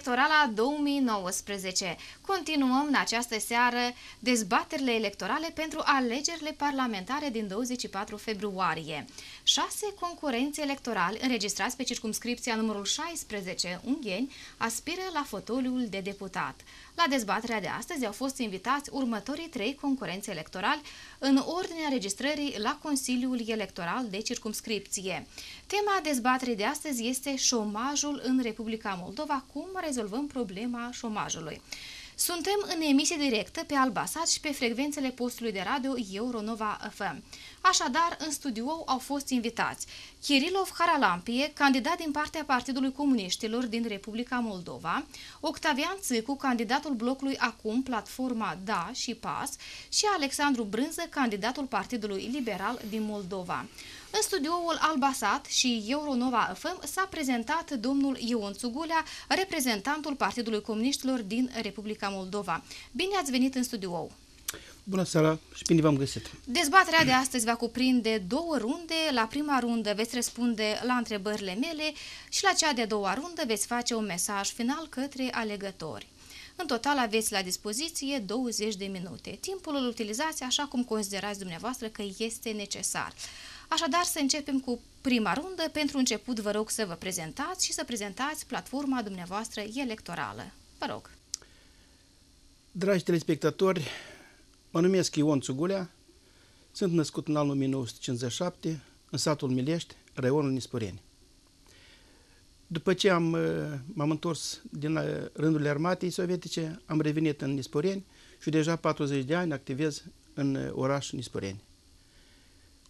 electorala 2019. Continuăm în această seară dezbaterile electorale pentru alegerile parlamentare din 24 februarie. Șase concurenți electorali înregistrați pe circumscripția numărul 16, Ungheni, aspiră la fotoliul de deputat. La dezbaterea de astăzi au fost invitați următorii trei concurenți electorali în ordinea registrării la Consiliul Electoral de Circumscripție. Tema dezbaterii de astăzi este șomajul în Republica Moldova, cum rezolvăm problema șomajului. Suntem în emisie directă pe Albasat și pe frecvențele postului de radio Euronova FM. Așadar, în studio au fost invitați Kirilov Haralampie, candidat din partea Partidului Comuniștilor din Republica Moldova, Octavian Țicu, candidatul blocului Acum, Platforma Da și PAS și Alexandru Brânză, candidatul Partidului Liberal din Moldova. În studioul Albasat și Euronova FM s-a prezentat domnul Ion Țugulea, reprezentantul Partidului Comuniștilor din Republica Moldova. Bine ați venit în studioul! Bună seara și bine v-am găsit! Dezbaterea de astăzi va cuprinde două runde. La prima rundă veți răspunde la întrebările mele și la cea de-a doua rundă veți face un mesaj final către alegători. În total aveți la dispoziție 20 de minute. Timpul îl utilizați așa cum considerați dumneavoastră că este necesar. Așadar, să începem cu prima rundă. Pentru început, vă rog să vă prezentați și să prezentați platforma dumneavoastră electorală. Vă rog! Dragi telespectatori, mă numesc Ion Țugulea, sunt născut în anul 1957 în satul Milești, raionul Nispureni. După ce am, uh, m-am întors din uh, rândurile armatei sovietice, am revenit în Nispureni și deja 40 de ani activez în uh, oraș Nispureni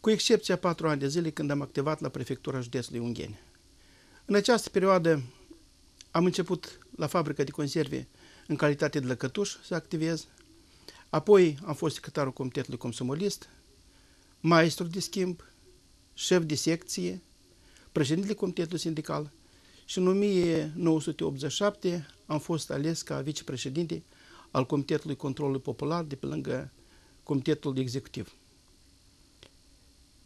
cu excepția patru ani de zile când am activat la prefectura județului Ungheni. În această perioadă am început la fabrica de conserve în calitate de lăcătuș să activez, apoi am fost secretarul Comitetului Consumolist, maestru de schimb, șef de secție, președintele Comitetului Sindical și în 1987 am fost ales ca vicepreședinte al Comitetului Controlului Popular de pe lângă Comitetul Executiv.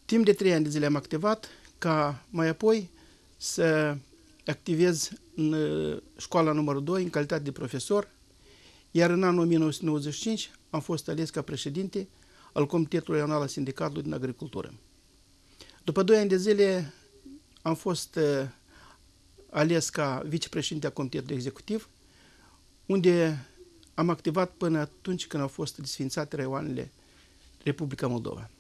Timp de trei ani de zile am activat ca mai apoi să activez în uh, școala numărul 2 în calitate de profesor, iar în anul 1995 am fost ales ca președinte al Comitetului Anual al Sindicatului din Agricultură. După 2 ani de zile am fost uh, ales ca vicepreședinte a Comitetului Executiv, unde am activat până atunci când au fost desfințate raioanele Republica Moldova.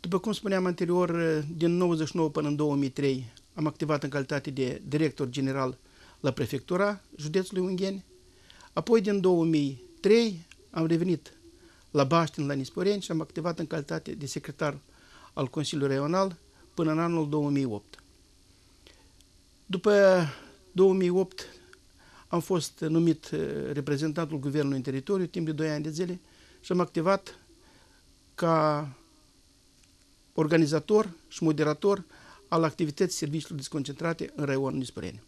După cum spuneam anterior, eh, din 99 până în 2003 am activat în calitate de director general la prefectura județului Ungheni. Apoi din 2003 am revenit la Baștin, la Nisporeni și am activat în calitate de secretar al Consiliului Regional până în anul 2008. După 2008 am fost numit eh, reprezentantul Guvernului în teritoriu timp de 2 ani de zile și am activat ca organizator și moderator al activității serviciilor desconcentrate în raionul Nispăreni.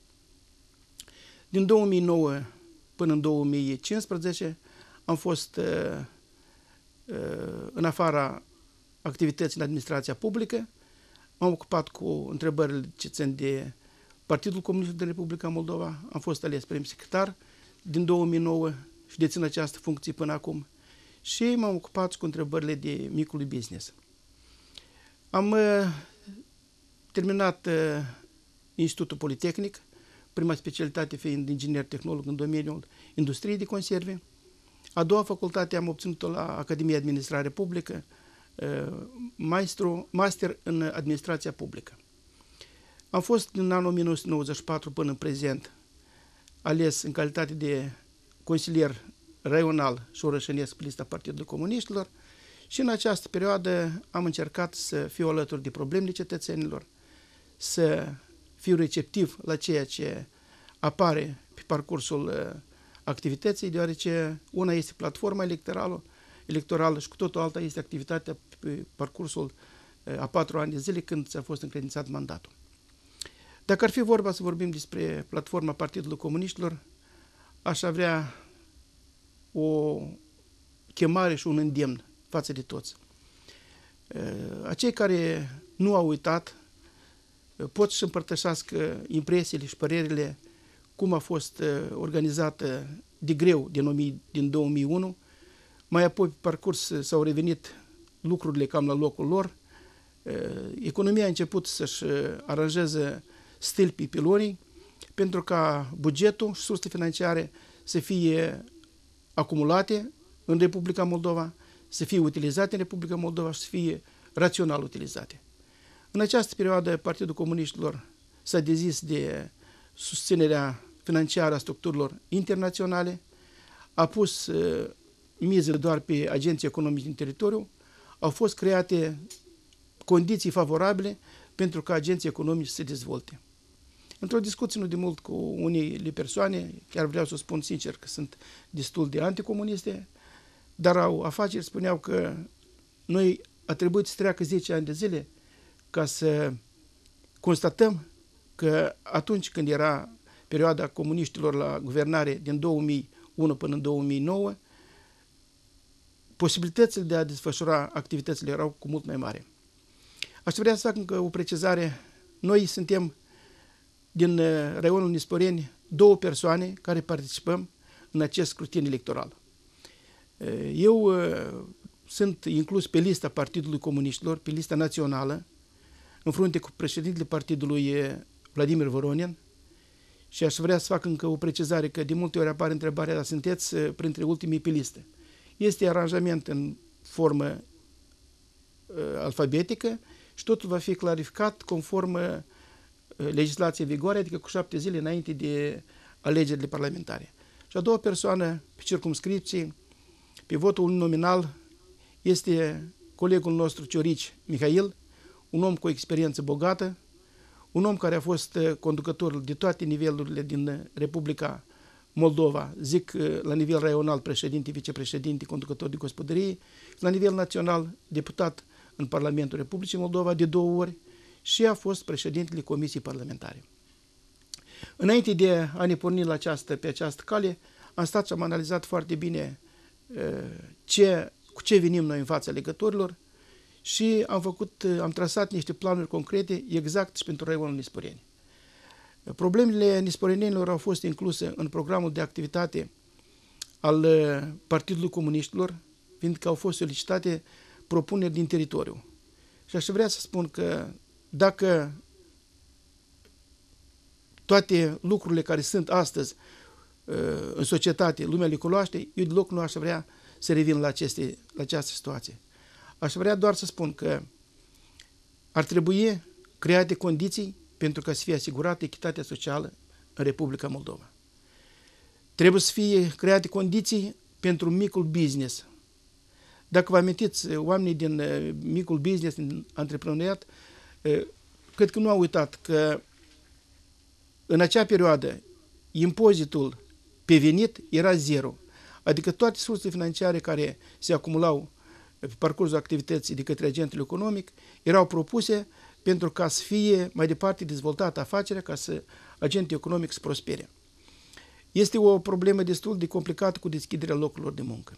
Din 2009 până în 2015 am fost uh, uh, în afara activității în administrația publică, m-am ocupat cu întrebările ce țin de Partidul Comunist din Republica Moldova, am fost ales prim secretar din 2009 și dețin această funcție până acum și m-am ocupat cu întrebările de micului business. Am uh, terminat uh, Institutul Politehnic, prima specialitate fiind inginer tehnolog în domeniul industriei de conserve. A doua facultate am obținut-o la Academia Administrare Publică, uh, maestru, master în administrația publică. Am fost din anul 1994 până în prezent ales în calitate de consilier raional și orășănesc pe lista Partidului Comuniștilor și în această perioadă am încercat să fiu alături de problemele cetățenilor, să fiu receptiv la ceea ce apare pe parcursul uh, activității, deoarece una este platforma electorală, electorală și cu totul alta este activitatea pe parcursul uh, a patru ani de zile când ți-a fost încredințat mandatul. Dacă ar fi vorba să vorbim despre platforma Partidului Comuniștilor, aș avea o chemare și un îndemn față de toți. Acei care nu au uitat pot să împărtășească impresiile și părerile cum a fost organizată de greu din, 2001, mai apoi pe parcurs s-au revenit lucrurile cam la locul lor, economia a început să-și aranjeze stâlpii pilorii pentru ca bugetul și surse financiare să fie acumulate în Republica Moldova, să fie utilizate în Republica Moldova și să fie rațional utilizate. În această perioadă, Partidul Comuniștilor s-a dezis de susținerea financiară a structurilor internaționale, a pus uh, mize doar pe agenții economici din teritoriu, au fost create condiții favorabile pentru ca agenții economici să se dezvolte. Într-o discuție nu de mult cu unele persoane, chiar vreau să spun sincer că sunt destul de anticomuniste, dar au afaceri, spuneau că noi a trebuit să treacă 10 ani de zile ca să constatăm că atunci când era perioada comuniștilor la guvernare din 2001 până în 2009, posibilitățile de a desfășura activitățile erau cu mult mai mari. Aș vrea să fac încă o precizare. Noi suntem din uh, raionul Nisporeni două persoane care participăm în acest scrutin electoral. Eh, eu eh, sunt inclus pe lista Partidului Comuniștilor, pe lista națională, în frunte cu președintele partidului eh, Vladimir Voronin și aș vrea să fac încă o precizare, că de multe ori apare întrebarea, dar sunteți printre ultimii pe listă. Este aranjament în formă alfabetică și totul va fi clarificat conform legislației vigoare, adică cu șapte zile înainte de alegerile parlamentare. Și a doua persoană, pe circumscripții, pe votul nominal este colegul nostru Ciorici Mihail, un om cu o experiență bogată, un om care a fost uh, conducător de toate nivelurile din uh, Republica Moldova, zic uh, la nivel raional președinte, vicepreședinte, conducător de gospodărie, la nivel național deputat în Parlamentul Republicii Moldova de două ori și a fost președintele Comisiei Parlamentare. Înainte de a ne porni la această, pe această cale, am stat și am analizat foarte bine ce, cu ce venim noi în fața legătorilor și am făcut, am trasat niște planuri concrete exact și pentru raionul Nisporeni. Problemele nisporenenilor au fost incluse în programul de activitate al Partidului Comuniștilor, fiindcă au fost solicitate propuneri din teritoriu. Și aș vrea să spun că dacă toate lucrurile care sunt astăzi Uh, în societate, lumea le cunoaște, eu deloc nu aș vrea să revin la, aceste, la această situație. Aș vrea doar să spun că ar trebui create condiții pentru ca să fie asigurată echitatea socială în Republica Moldova. Trebuie să fie create condiții pentru micul business. Dacă vă amintiți, uh, oamenii din uh, micul business, din antreprenoriat, cred că nu au uitat că în acea perioadă impozitul pe venit era zero. Adică toate sursele financiare care se acumulau pe parcursul activității de către agentul economic erau propuse pentru ca să fie mai departe dezvoltată afacerea, ca să agentul economic să prospere. Este o problemă destul de complicată cu deschiderea locurilor de muncă.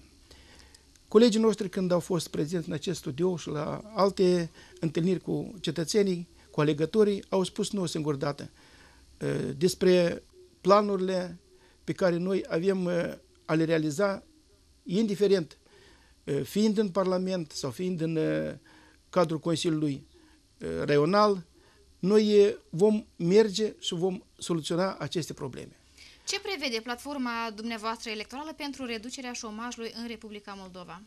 Colegii noștri, când au fost prezenți în acest studio și la alte întâlniri cu cetățenii, cu alegătorii, au spus nu o singură dată ă, despre planurile pe care noi avem uh, a le realiza, indiferent, uh, fiind în Parlament sau fiind în uh, cadrul Consiliului Raional, noi vom merge și vom soluționa aceste probleme. Ce prevede platforma dumneavoastră electorală pentru reducerea șomajului în Republica Moldova?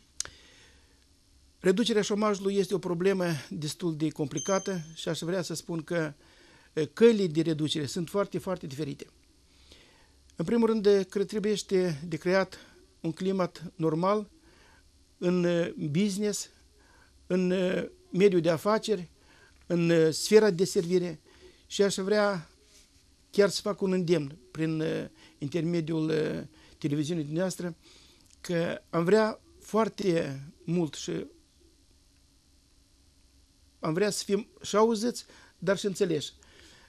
Reducerea șomajului este o problemă destul de complicată și aș vrea să spun că căile de reducere sunt foarte, foarte diferite. În primul rând, cred trebuie este de creat un climat normal în uh, business, în uh, mediul de afaceri, în uh, sfera de servire și aș vrea chiar să fac un îndemn prin intermediul televiziunii dumneavoastră că am vrea foarte mult și am vrea să fim și auziți, dar și înțeleși.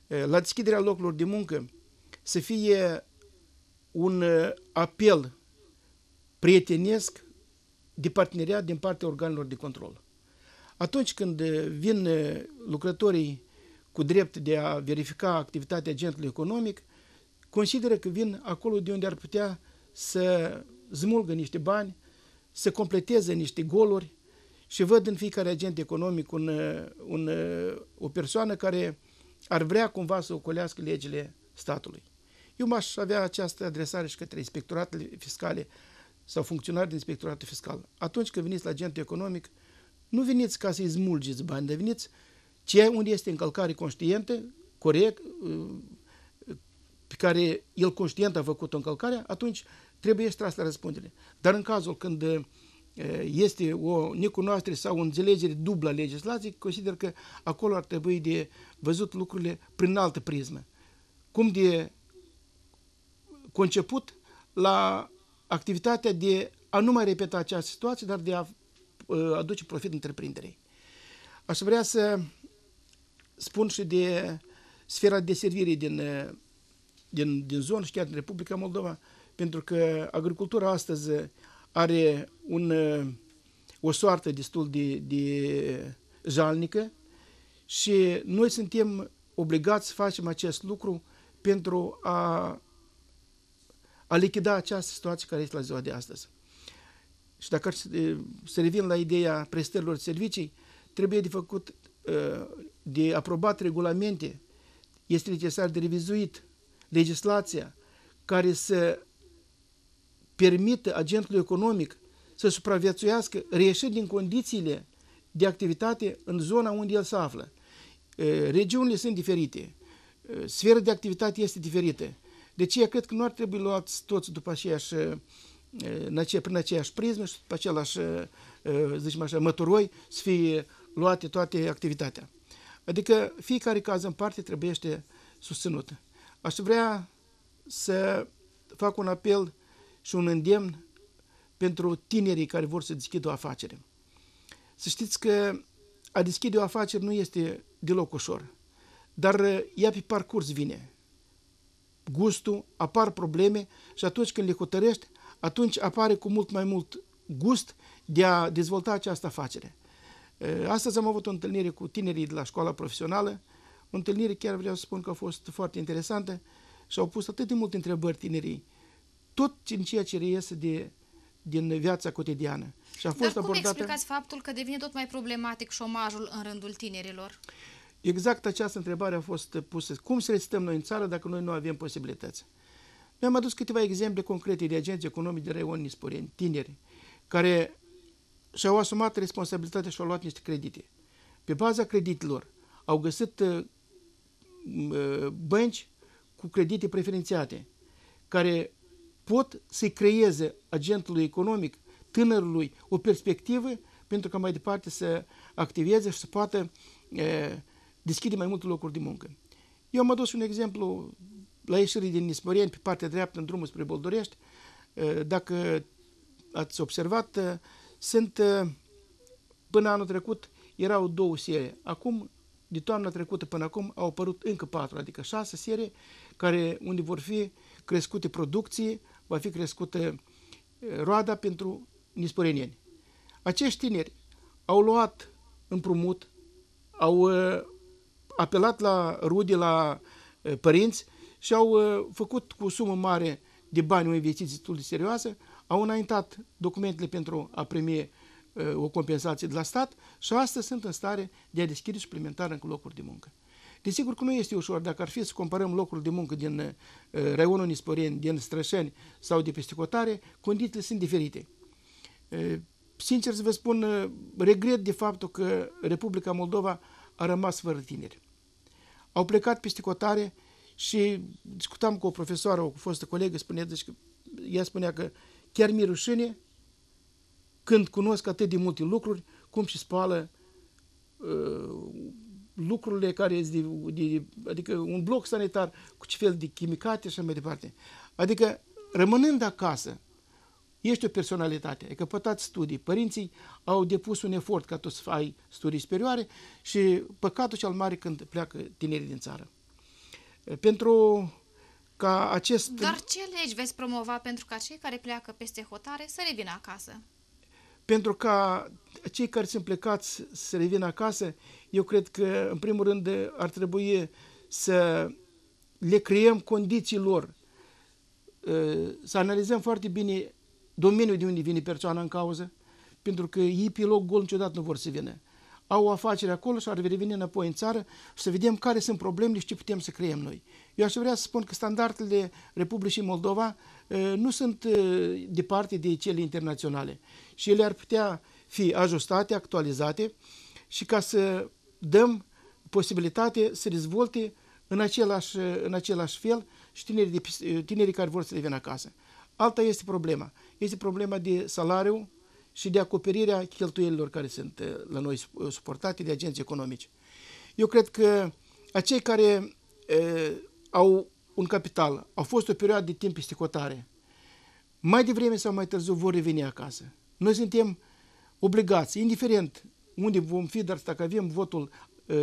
La deschiderea locurilor de muncă să fie un uh, apel prietenesc de parteneriat din partea organelor de control. Atunci când uh, vin uh, lucrătorii cu drept de a verifica activitatea agentului economic, consideră că vin acolo de unde ar putea să zmulgă niște bani, să completeze niște goluri și văd în fiecare agent economic un, un, o persoană care ar vrea cumva să ocolească legile statului. Eu m-aș avea această adresare și către inspectoratele fiscale sau funcționari din inspectoratul fiscal. Atunci când veniți la agentul economic, nu veniți ca să-i smulgeți bani, dar veniți ceea unde este încălcare conștientă, corect, pe care el conștient a făcut o încălcare, atunci trebuie tras la răspundere. Dar în cazul când este o necunoaștere sau o înțelegere dublă a legislației, consider că acolo ar trebui de văzut lucrurile prin altă prismă. Cum de conceput la activitatea de a nu mai repeta această situație, dar de a uh, aduce profit întreprinderii. Aș vrea să spun și de sfera de servire din, uh, din, din zonă și chiar din Republica Moldova, pentru că agricultura astăzi are un, uh, o soartă destul de, de jalnică și noi suntem obligați să facem acest lucru pentru a a lichida această situație care este la ziua de astăzi. Și dacă se revin la ideea prestărilor servicii, trebuie de făcut, ă, de aprobat regulamente, este necesar de revizuit legislația care să permită agentului economic să supraviețuiască reieșind din condițiile de activitate în zona unde el se află. Ă, regiunile sunt diferite, ă, sfera de activitate este diferită deci eu cred că nu ar trebui luați toți după aceeași, în aceea, prin aceeași prismă și după același, zicem așa, măturoi să fie luate toate activitatea. Adică fiecare caz în parte trebuiește susținută. Aș vrea să fac un apel și un îndemn pentru tinerii care vor să deschidă o afacere. Să știți că a deschide o afacere nu este deloc ușor, dar ea pe parcurs vine gustul, apar probleme și atunci când le hotărăști, atunci apare cu mult mai mult gust de a dezvolta această afacere. Astăzi am avut o întâlnire cu tinerii de la școala profesională, o întâlnire chiar vreau să spun că a fost foarte interesantă și au pus atât de multe întrebări tinerii, tot în ceea ce reiese de, din viața cotidiană. Și a fost Dar cum abordată... explicați faptul că devine tot mai problematic șomajul în rândul tinerilor? Uh, Exact această întrebare a fost pusă. Cum să rezistăm noi în țară dacă noi nu avem posibilități? Mi-am adus câteva exemple concrete de agenți economici de raion nisporeni, tineri, care și-au asumat responsabilitatea și-au luat niște credite. Pe baza creditelor au găsit uh, uh, bănci cu credite preferențiate, care pot să-i creeze agentului economic, tânărului, o perspectivă pentru ca mai departe să activeze și să poată e, uh, deschide mai multe locuri de muncă. Eu am adus un exemplu la ieșirii din Nisporeni, pe partea dreaptă, în drumul spre Boldorești. Eh, dacă ați observat, eh, sunt eh, până anul trecut erau două serie. Acum, de toamna trecută până acum, au apărut încă patru, adică șase serie, care, unde vor fi crescute producții, va fi crescută roada pentru nisporenieni. Acești tineri au luat împrumut, au apelat la rude, la părinți și au făcut cu sumă mare de bani o investiție destul de serioasă, au înaintat documentele pentru a primi o compensație de la stat și astăzi sunt în stare de a deschide suplimentară în locuri de muncă. Desigur că nu este ușor. Dacă ar fi să comparăm locuri de muncă din raionul Nisporeni, din Strășeni sau de Pesticotare, condițiile sunt diferite. sincer să vă spun, regret de faptul că Republica Moldova a rămas fără tineri. Au plecat peste cotare și discutam cu o profesoară, o fostă colegă, spune, deci, că, ea spunea că chiar mi rușine când cunosc atât de multe lucruri, cum și spală uh, lucrurile care de, de, adică un bloc sanitar cu ce fel de chimicate și așa mai departe. Adică rămânând acasă, Ești o personalitate, ai căpătat studii, părinții au depus un efort ca tu să ai studii superioare și păcatul cel mare când pleacă tinerii din țară. Pentru ca acest... Dar ce legi veți promova pentru ca cei care pleacă peste hotare să revină acasă? Pentru ca cei care sunt plecați să revină acasă, eu cred că, în primul rând, ar trebui să le creăm condiții lor, să analizăm foarte bine domeniul de unde vine persoana în cauză, pentru că ei pe loc gol niciodată nu vor să vină. Au o afacere acolo și ar reveni înapoi în țară și să vedem care sunt problemele și ce putem să creăm noi. Eu aș vrea să spun că standardele Republicii Moldova eh, nu sunt eh, departe de cele internaționale și ele ar putea fi ajustate, actualizate și ca să dăm posibilitate să dezvolte în același, în același fel și tinerii, de, eh, tinerii care vor să revină acasă. Alta este problema. Este problema de salariu și de acoperirea cheltuielilor care sunt eh, la noi eh, suportate de agenții economici. Eu cred că acei eh, care e, au un capital, au fost o perioadă de timp isticotare, mai devreme sau mai târziu vor reveni acasă. Noi suntem obligați, indiferent unde vom fi, dar dacă avem votul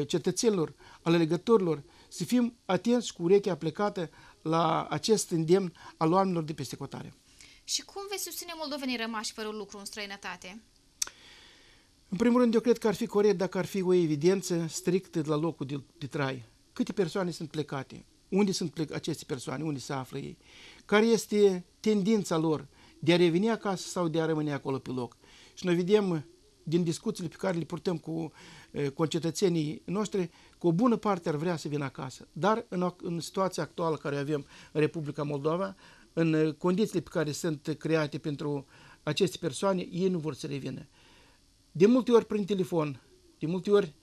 cetățenilor, al alegătorilor, să fim atenți cu urechea plecată la acest îndemn al oamenilor de peste cotare. Și cum veți susține moldovenii rămași fără lucru în străinătate? În primul rând, eu cred că ar fi corect dacă ar fi o evidență strictă de la locul de, de trai. Câte persoane sunt plecate? Unde sunt plec aceste persoane? Unde se află ei? Care este tendința lor de a reveni acasă sau de a rămâne acolo pe loc? Și noi vedem din discuțiile pe care le purtăm cu concetățenii noștri, cu o bună parte ar vrea să vină acasă. Dar în, în situația actuală care avem în Republica Moldova, în condițiile pe care sunt create pentru aceste persoane, ei nu vor să revină. De multe ori prin telefon, de multe ori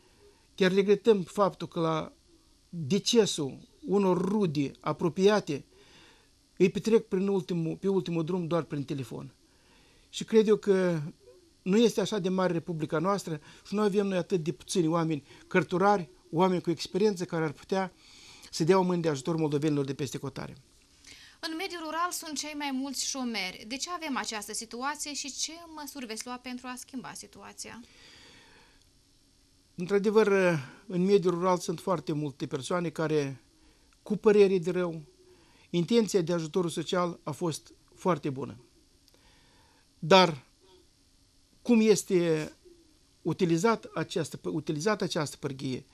chiar regretăm faptul că la decesul unor rude apropiate îi petrec prin ultimul, pe ultimul drum doar prin telefon. Și cred eu că nu este așa de mare Republica noastră și noi avem noi atât de puțini oameni cărturari, oameni cu experiență care ar putea să dea o mână de ajutor moldovenilor de peste cotare. În mediul rural sunt cei mai mulți șomeri. De ce avem această situație și ce măsuri veți lua pentru a schimba situația? Într-adevăr, în mediul rural sunt foarte multe persoane care, cu părere de rău, intenția de ajutorul social a fost foarte bună. Dar cum este utilizat această, utilizat această pârghie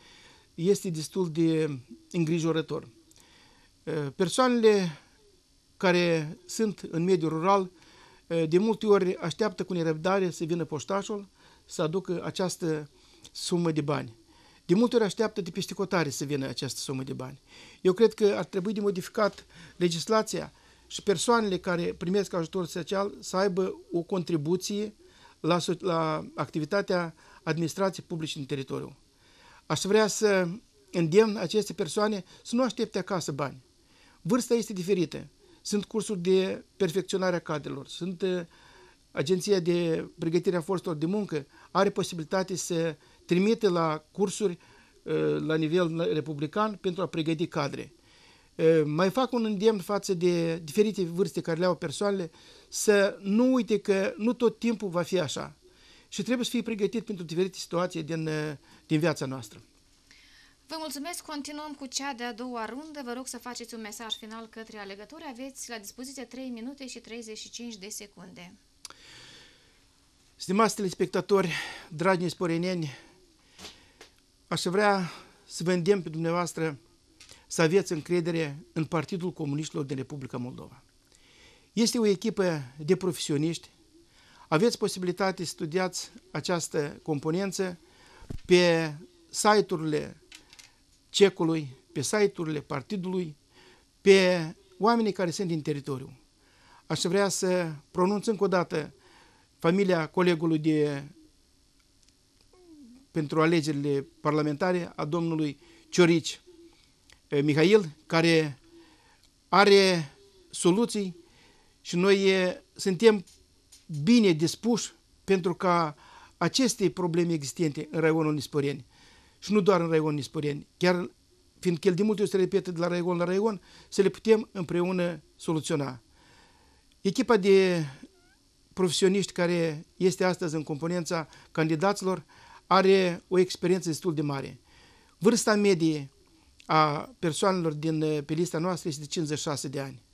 este destul de îngrijorător. Persoanele care sunt în mediul rural de multe ori așteaptă cu nerăbdare să vină poștașul să aducă această sumă de bani. De multe ori așteaptă de cotare să vină această sumă de bani. Eu cred că ar trebui de modificat legislația și persoanele care primesc ajutor social să aibă o contribuție la, la activitatea administrației publice în teritoriu. Aș vrea să îndemn aceste persoane să nu aștepte acasă bani. Vârsta este diferită. Sunt cursuri de perfecționare a cadrelor, sunt uh, agenția de pregătire a forțelor de muncă are posibilitate să trimite la cursuri uh, la nivel republican pentru a pregăti cadre. Uh, mai fac un îndemn față de diferite vârste care le au persoanele să nu uite că nu tot timpul va fi așa și trebuie să fii pregătit pentru diferite situații din, uh, din viața noastră. Vă mulțumesc, continuăm cu cea de-a doua rundă. Vă rog să faceți un mesaj final către alegători. Aveți la dispoziție 3 minute și 35 de secunde. Stimați telespectatori, dragi sporenieni, aș vrea să vă îndemn pe dumneavoastră să aveți încredere în Partidul Comuniștilor din Republica Moldova. Este o echipă de profesioniști. Aveți posibilitate să studiați această componență pe site-urile cecului, pe site-urile partidului, pe oamenii care sunt din teritoriu. Aș vrea să pronunț încă o dată familia colegului de pentru alegerile parlamentare a domnului Ciorici eh, Mihail, care are soluții și noi suntem bine dispuși pentru ca aceste probleme existente în raionul Nisporeni și nu doar în raionul Nisporeni, chiar fiindcă el de multe ori se repetă de la raion la raion, să le putem împreună soluționa. Echipa de profesioniști care este astăzi în componența candidaților are o experiență destul de mare. Vârsta medie a persoanelor din pe lista noastră este de 56 de ani.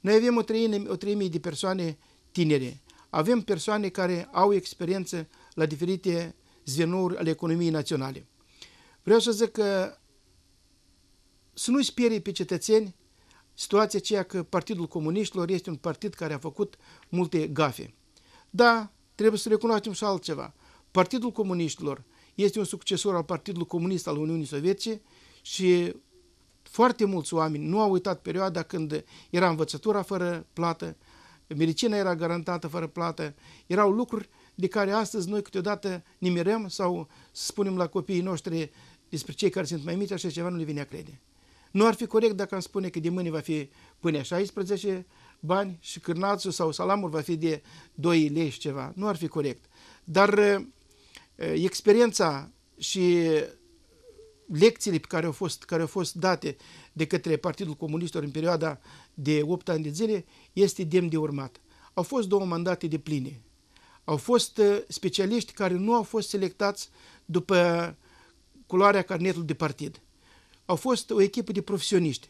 Noi avem o treime, o treime de persoane tinere. Avem persoane care au experiență la diferite zvenuri ale economiei naționale. Vreau să zic că să nu-i spere pe cetățeni situația aceea că Partidul Comuniștilor este un partid care a făcut multe gafe. Da, trebuie să recunoaștem și altceva. Partidul Comuniștilor este un succesor al Partidului Comunist al Uniunii Sovietice și foarte mulți oameni nu au uitat perioada când era învățătura fără plată, medicina era garantată fără plată, erau lucruri de care astăzi noi câteodată nimerem sau spunem la copiii noștri despre cei care sunt mai mici, așa ceva nu le vine a crede. Nu ar fi corect dacă am spune că de mâine va fi până 16 bani și cârnațul sau salamul va fi de 2 lei și ceva. Nu ar fi corect. Dar eh, experiența și lecțiile pe care au fost, care au fost date de către Partidul Comunistor în perioada de 8 ani de zile este demn de urmat. Au fost două mandate de pline. Au fost uh, specialiști care nu au fost selectați după culoarea carnetului de partid. Au fost o echipă de profesioniști.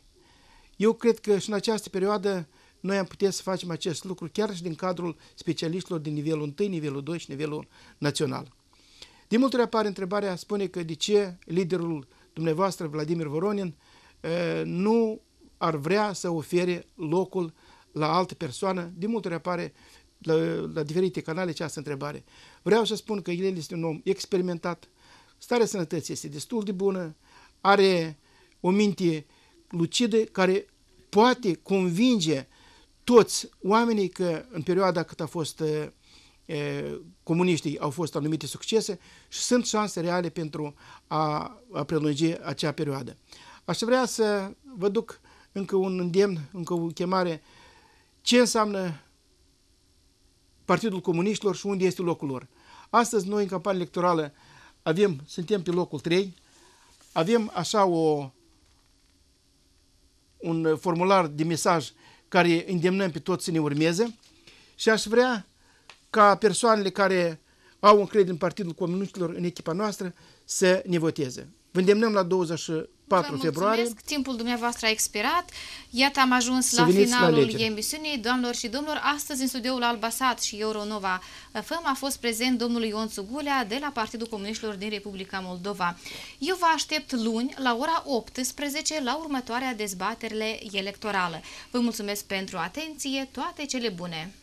Eu cred că și în această perioadă noi am putea să facem acest lucru chiar și din cadrul specialiștilor din nivelul 1, nivelul 2 și nivelul național. De multe ori apare întrebarea, spune că de ce liderul dumneavoastră, Vladimir Voronin, nu ar vrea să ofere locul la altă persoană. De multe ori apare la, la diferite canale această întrebare. Vreau să spun că el este un om experimentat, starea sănătății este destul de bună, are o minte lucidă care poate convinge toți oamenii că în perioada cât a fost comuniștii au fost anumite succese și sunt șanse reale pentru a, a prelungi acea perioadă. Aș vrea să vă duc încă un îndemn, încă o chemare, ce înseamnă Partidul Comuniștilor și unde este locul lor. Astăzi noi în campanie electorală avem, suntem pe locul 3, avem așa o, un formular de mesaj care îndemnăm pe toți să ne urmeze și aș vrea ca persoanele care au încredere în Partidul Comuniștilor, în echipa noastră, să ne voteze. Vă îndemnăm la 24 Vă februarie. timpul dumneavoastră a expirat. Iată, am ajuns să la finalul la emisiunii. Doamnelor și domnilor, astăzi în studioul Albasat și Euronova FM a fost prezent domnul Ion Sugulea de la Partidul Comuniștilor din Republica Moldova. Eu vă aștept luni la ora 18 la următoarea dezbaterile electorală. Vă mulțumesc pentru atenție, toate cele bune!